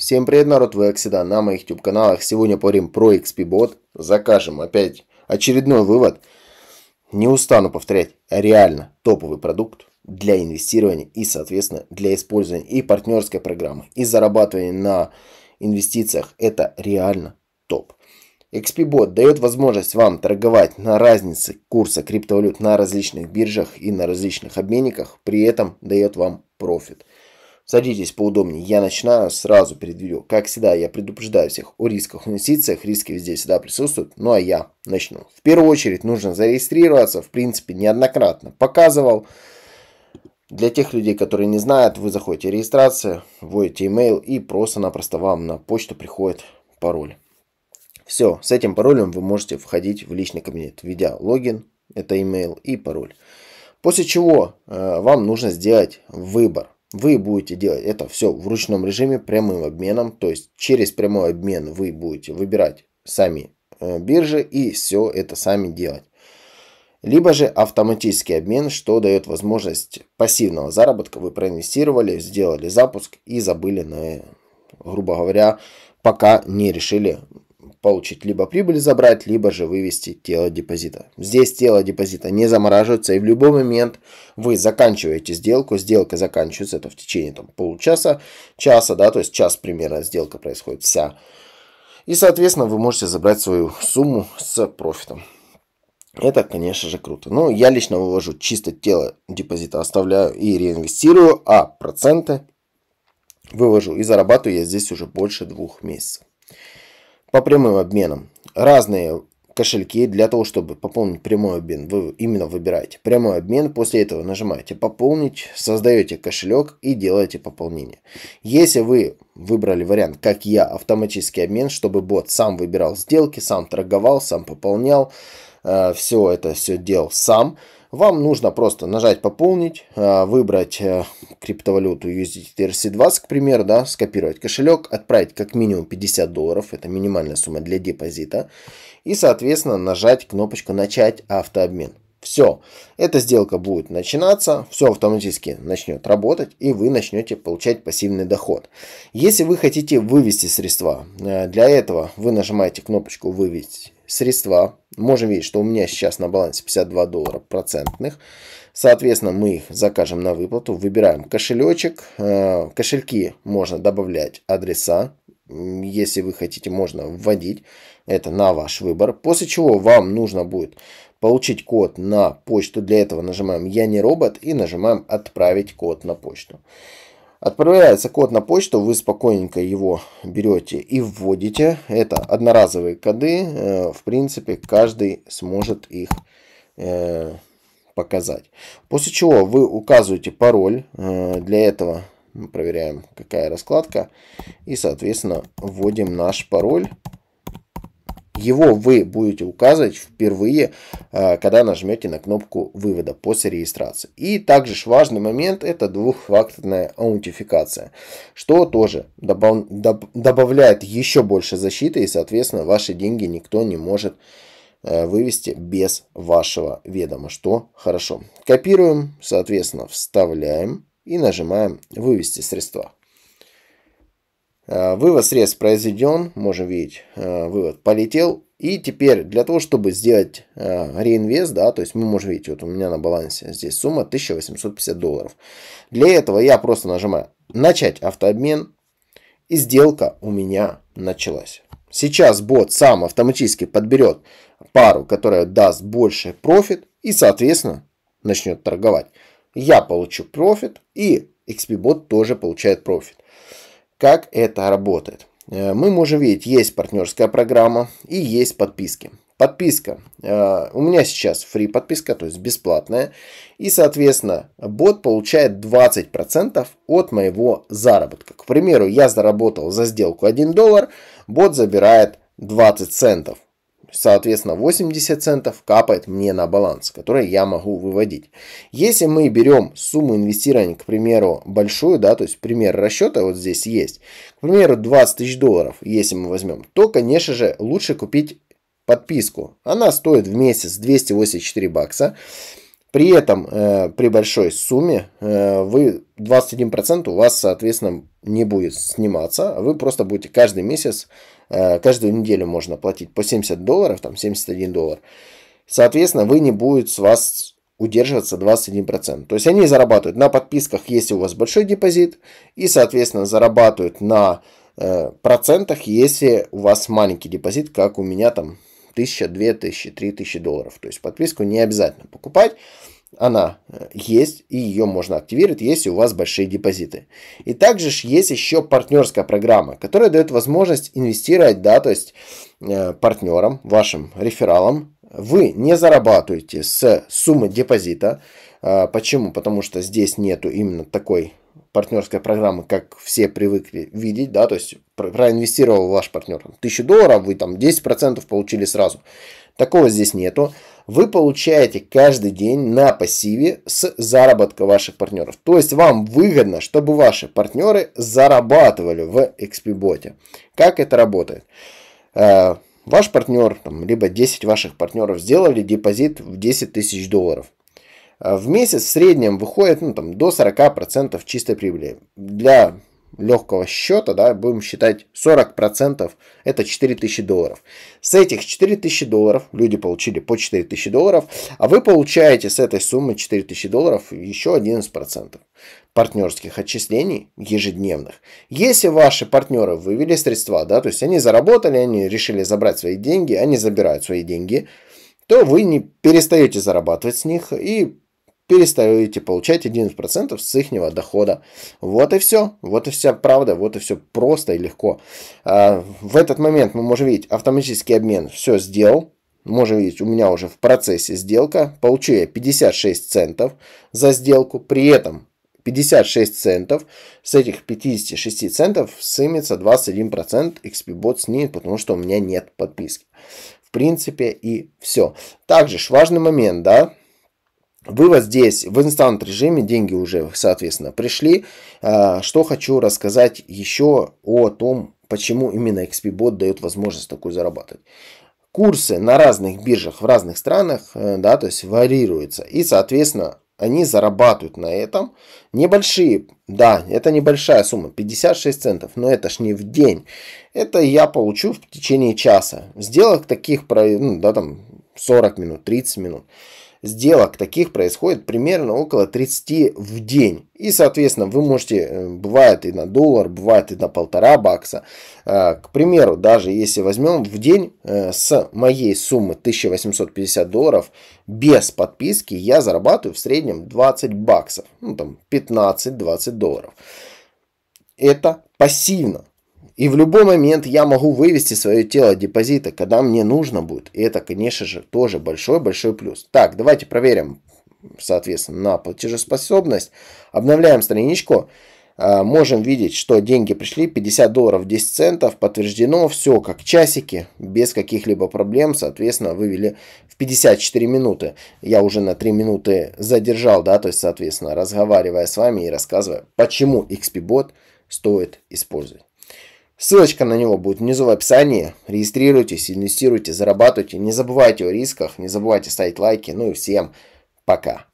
Всем привет, народ, вы Оксида на моих YouTube каналах. Сегодня поговорим про XP-бот. Закажем опять очередной вывод. Не устану повторять, реально топовый продукт для инвестирования и, соответственно, для использования и партнерской программы, и зарабатывания на инвестициях. Это реально топ. XP-бот дает возможность вам торговать на разнице курса криптовалют на различных биржах и на различных обменниках, при этом дает вам профит. Садитесь поудобнее. Я начинаю сразу перед видео. Как всегда, я предупреждаю всех о рисках инвестициях. Риски везде всегда присутствуют. Ну а я начну. В первую очередь нужно зарегистрироваться. В принципе, неоднократно показывал. Для тех людей, которые не знают, вы заходите в регистрацию, вводите email и просто-напросто вам на почту приходит пароль. Все, с этим паролем вы можете входить в личный кабинет, введя логин, это email и пароль. После чего э, вам нужно сделать выбор вы будете делать это все в ручном режиме прямым обменом, то есть через прямой обмен вы будете выбирать сами э, биржи и все это сами делать. Либо же автоматический обмен, что дает возможность пассивного заработка. Вы проинвестировали, сделали запуск и забыли на, грубо говоря, пока не решили получить либо прибыль забрать, либо же вывести тело депозита. Здесь тело депозита не замораживается, и в любой момент вы заканчиваете сделку, сделка заканчивается, это в течение там, получаса, часа, да, то есть час примерно сделка происходит вся. И, соответственно, вы можете забрать свою сумму с профитом. Это, конечно же, круто. но ну, я лично вывожу чисто тело депозита, оставляю и реинвестирую, а проценты вывожу и зарабатываю я здесь уже больше двух месяцев по прямым обменам. Разные кошельки для того, чтобы пополнить прямой обмен, вы именно выбираете прямой обмен, после этого нажимаете «Пополнить», создаете кошелек и делаете пополнение. Если вы выбрали вариант, как я, автоматический обмен, чтобы бот сам выбирал сделки, сам торговал, сам пополнял, э, все это все делал сам – вам нужно просто нажать «Пополнить», э, выбрать э, криптовалюту USDT-RC20, к примеру, да, скопировать кошелек, отправить как минимум 50 долларов, это минимальная сумма для депозита, и, соответственно, нажать кнопочку «Начать автообмен». Все, эта сделка будет начинаться, все автоматически начнет работать, и вы начнете получать пассивный доход. Если вы хотите вывести средства, э, для этого вы нажимаете кнопочку «Вывести средства. Можем видеть, что у меня сейчас на балансе 52 доллара процентных. Соответственно, мы их закажем на выплату. Выбираем кошелечек. Э, кошельки можно добавлять адреса. Если вы хотите, можно вводить. Это на ваш выбор. После чего вам нужно будет получить код на почту. Для этого нажимаем «Я не робот» и нажимаем «Отправить код на почту». Отправляется код на почту, вы спокойненько его берете и вводите. Это одноразовые коды, э, в принципе, каждый сможет их э, показать. После чего вы указываете пароль, э, для этого мы проверяем, какая раскладка, и, соответственно, вводим наш пароль его вы будете указывать впервые, э, когда нажмете на кнопку вывода после регистрации. И также важный момент это двухфакторная аутентификация, что тоже добав, доб, добавляет еще больше защиты и соответственно ваши деньги никто не может э, вывести без вашего ведома, что хорошо. Копируем, соответственно вставляем и нажимаем вывести средства. Э, вывод средств произведен, можем видеть, э, вывод полетел. И теперь для того, чтобы сделать э, реинвест, да, то есть мы можем видеть, вот у меня на балансе здесь сумма 1850 долларов. Для этого я просто нажимаю «Начать автообмен» и сделка у меня началась. Сейчас бот сам автоматически подберет пару, которая даст больше профит и, соответственно, начнет торговать. Я получу профит и XP-бот тоже получает профит. Как это работает? Э, мы можем видеть, есть партнерская программа и есть подписки. Подписка. Э, у меня сейчас free подписка, то есть бесплатная. И, соответственно, бот получает 20% от моего заработка. К примеру, я заработал за сделку 1 доллар, бот забирает 20 центов. Соответственно, 80 центов капает мне на баланс, который я могу выводить. Если мы берем сумму инвестирования, к примеру, большую, да, то есть пример расчета вот здесь есть, к примеру, 20 тысяч долларов, если мы возьмем, то, конечно же, лучше купить подписку. Она стоит в месяц 284 бакса. При этом э, при большой сумме э, вы 21% у вас, соответственно, не будет сниматься, а вы просто будете каждый месяц, э, каждую неделю можно платить по 70 долларов, там 71 доллар. Соответственно, вы не будет с вас удерживаться 21%. То есть они зарабатывают на подписках, если у вас большой депозит, и, соответственно, зарабатывают на э, процентах, если у вас маленький депозит, как у меня там 1000, 2000, 3000 долларов. То есть подписку не обязательно покупать она э, есть, и ее можно активировать, если у вас большие депозиты. И также есть еще партнерская программа, которая дает возможность инвестировать, да, то есть э, партнерам, вашим рефералам, вы не зарабатываете с суммы депозита. А, почему? Потому что здесь нету именно такой партнерская программа, как все привыкли видеть, да, то есть проинвестировал ваш партнер 1000 долларов, вы там 10% получили сразу. Такого здесь нету. Вы получаете каждый день на пассиве с заработка ваших партнеров. То есть вам выгодно, чтобы ваши партнеры зарабатывали в XP-боте. Как это работает? Э, ваш партнер, либо 10 ваших партнеров сделали депозит в 10 тысяч долларов – а в месяц в среднем выходит ну, там, до 40% чистой прибыли. Для легкого счета, да, будем считать 40% это 4000 долларов. С этих 4000 долларов люди получили по 4000 долларов, а вы получаете с этой суммы 4000 долларов еще 11% партнерских отчислений ежедневных. Если ваши партнеры вывели средства, да, то есть они заработали, они решили забрать свои деньги, они забирают свои деньги, то вы не перестаете зарабатывать с них и перестаете получать 11% с их дохода. Вот и все. Вот и вся правда. Вот и все просто и легко. А, в этот момент мы можем видеть автоматический обмен. Все сделал. Можем видеть, у меня уже в процессе сделка. Получу я 56 центов за сделку. При этом 56 центов. С этих 56 центов сымется 21% XP-бот снимет, потому что у меня нет подписки. В принципе и все. Также ж важный момент, да, Вывод здесь в инстант режиме, деньги уже, соответственно, пришли. А, что хочу рассказать еще о том, почему именно XP-бот дает возможность такую зарабатывать. Курсы на разных биржах в разных странах, э, да, то есть варьируются. И, соответственно, они зарабатывают на этом небольшие, да, это небольшая сумма, 56 центов, но это ж не в день. Это я получу в течение часа. Сделок таких, ну, да, там 40 минут, 30 минут. Сделок таких происходит примерно около 30 в день. И, соответственно, вы можете, э, бывает и на доллар, бывает и на полтора бакса. Э, к примеру, даже если возьмем в день э, с моей суммы 1850 долларов, без подписки я зарабатываю в среднем 20 баксов. Ну, там 15-20 долларов. Это пассивно. И в любой момент я могу вывести свое тело депозита, когда мне нужно будет. И это, конечно же, тоже большой-большой плюс. Так, давайте проверим, соответственно, на платежеспособность. Обновляем страничку. А, можем видеть, что деньги пришли, 50 долларов 10 центов, подтверждено, все как часики, без каких-либо проблем, соответственно, вывели в 54 минуты. Я уже на 3 минуты задержал, да, то есть, соответственно, разговаривая с вами и рассказывая, почему XP-бот стоит использовать. Ссылочка на него будет внизу в описании. Регистрируйтесь, инвестируйте, зарабатывайте. Не забывайте о рисках, не забывайте ставить лайки. Ну и всем пока.